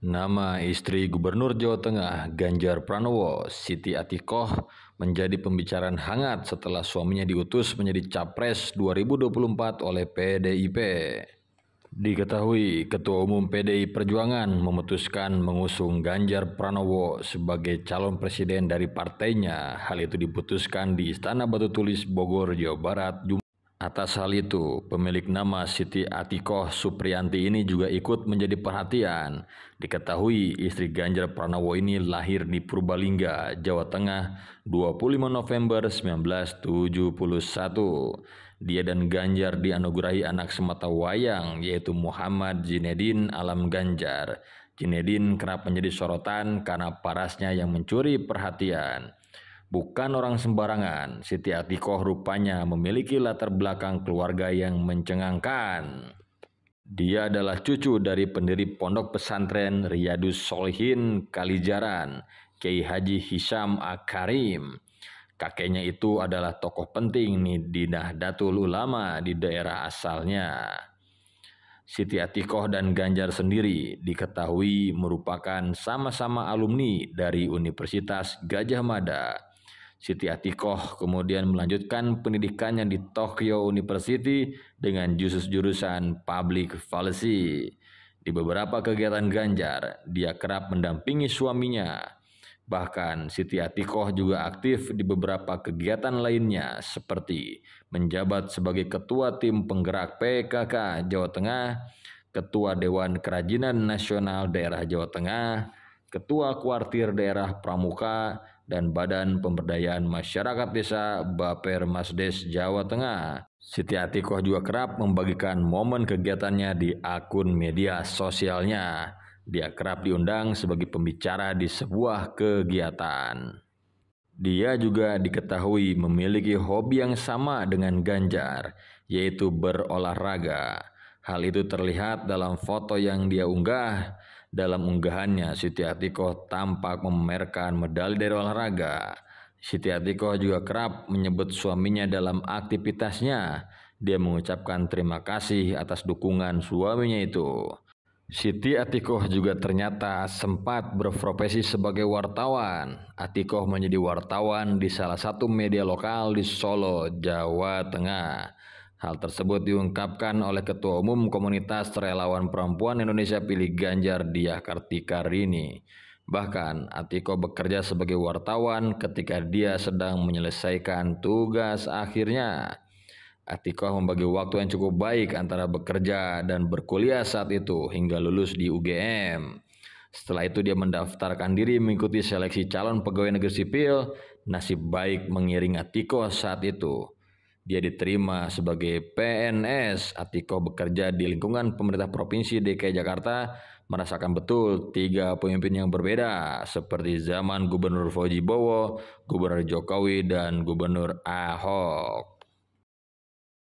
Nama istri Gubernur Jawa Tengah Ganjar Pranowo, Siti Atikoh, menjadi pembicaraan hangat setelah suaminya diutus menjadi Capres 2024 oleh PDIP. Diketahui, Ketua Umum PDI Perjuangan memutuskan mengusung Ganjar Pranowo sebagai calon presiden dari partainya. Hal itu diputuskan di Istana Batu Tulis Bogor, Jawa Barat, Jumat. Atas hal itu, pemilik nama Siti Atikoh Supriyanti ini juga ikut menjadi perhatian. Diketahui istri Ganjar Pranowo ini lahir di Purbalingga, Jawa Tengah 25 November 1971. Dia dan Ganjar dianugerahi anak semata wayang yaitu Muhammad Jinedin Alam Ganjar. Jinedin kerap menjadi sorotan karena parasnya yang mencuri perhatian. Bukan orang sembarangan, Siti Atikoh rupanya memiliki latar belakang keluarga yang mencengangkan. Dia adalah cucu dari pendiri pondok pesantren Riyadus Solihin Kalijaran, Kiai Haji Hisham Akarim. Kakeknya itu adalah tokoh penting nih di Nahdlatul Ulama di daerah asalnya. Siti Atikoh dan Ganjar sendiri diketahui merupakan sama-sama alumni dari Universitas Gajah Mada Siti Atikoh kemudian melanjutkan pendidikannya di Tokyo University dengan jurusan Public Policy. Di beberapa kegiatan Ganjar, dia kerap mendampingi suaminya. Bahkan Siti Atikoh juga aktif di beberapa kegiatan lainnya seperti menjabat sebagai ketua tim penggerak PKK Jawa Tengah, ketua Dewan Kerajinan Nasional Daerah Jawa Tengah, ketua kuartir daerah Pramuka, dan Badan Pemberdayaan Masyarakat Desa Baper Masdes Jawa Tengah. Siti Atikoh juga kerap membagikan momen kegiatannya di akun media sosialnya. Dia kerap diundang sebagai pembicara di sebuah kegiatan. Dia juga diketahui memiliki hobi yang sama dengan Ganjar, yaitu berolahraga. Hal itu terlihat dalam foto yang dia unggah dalam unggahannya, Siti Atikoh tampak memamerkan medali dari olahraga. Siti Atikoh juga kerap menyebut suaminya dalam aktivitasnya. Dia mengucapkan terima kasih atas dukungan suaminya itu. Siti Atikoh juga ternyata sempat berprofesi sebagai wartawan. Atikoh menjadi wartawan di salah satu media lokal di Solo, Jawa Tengah. Hal tersebut diungkapkan oleh Ketua Umum Komunitas Relawan Perempuan Indonesia Pilih Ganjar Diah Kartika Rini. Bahkan, Atiko bekerja sebagai wartawan ketika dia sedang menyelesaikan tugas akhirnya. Atiko membagi waktu yang cukup baik antara bekerja dan berkuliah saat itu hingga lulus di UGM. Setelah itu dia mendaftarkan diri mengikuti seleksi calon pegawai negeri sipil. Nasib baik mengiring Atiko saat itu. Dia diterima sebagai PNS, Atiko bekerja di lingkungan pemerintah Provinsi DKI Jakarta, merasakan betul tiga pemimpin yang berbeda, seperti zaman Gubernur Fauji Bowo, Gubernur Jokowi, dan Gubernur Ahok.